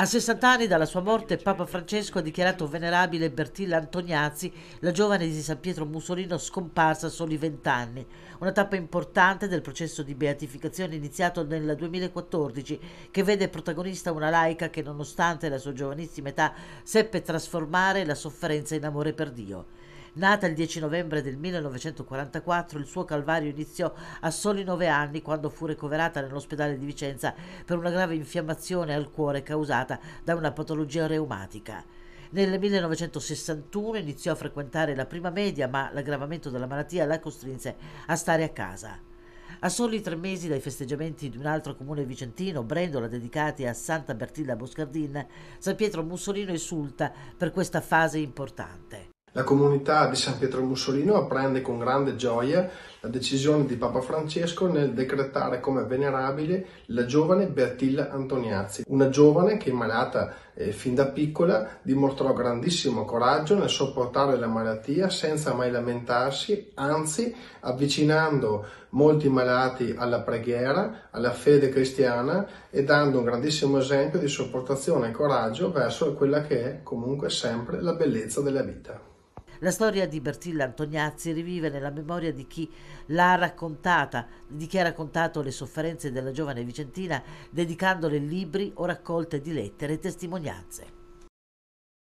A 60 anni dalla sua morte, Papa Francesco ha dichiarato venerabile Bertilla Antoniazzi, la giovane di San Pietro Mussolino scomparsa a soli 20 anni. Una tappa importante del processo di beatificazione iniziato nel 2014, che vede protagonista una laica che, nonostante la sua giovanissima età, seppe trasformare la sofferenza in amore per Dio. Nata il 10 novembre del 1944, il suo calvario iniziò a soli nove anni quando fu ricoverata nell'ospedale di Vicenza per una grave infiammazione al cuore causata da una patologia reumatica. Nel 1961 iniziò a frequentare la prima media, ma l'aggravamento della malattia la costrinse a stare a casa. A soli tre mesi dai festeggiamenti di un altro comune vicentino, Brendola, dedicati a Santa Bertilla Boscardin, San Pietro Mussolino esulta per questa fase importante. La comunità di San Pietro Mussolino apprende con grande gioia la decisione di Papa Francesco nel decretare come venerabile la giovane Bertilla Antoniazzi, una giovane che malata eh, fin da piccola dimostrò grandissimo coraggio nel sopportare la malattia senza mai lamentarsi, anzi avvicinando molti malati alla preghiera, alla fede cristiana e dando un grandissimo esempio di sopportazione e coraggio verso quella che è comunque sempre la bellezza della vita. La storia di Bertilla Antoniazzi rivive nella memoria di chi l'ha raccontata, di chi ha raccontato le sofferenze della giovane Vicentina dedicandole libri o raccolte di lettere e testimonianze.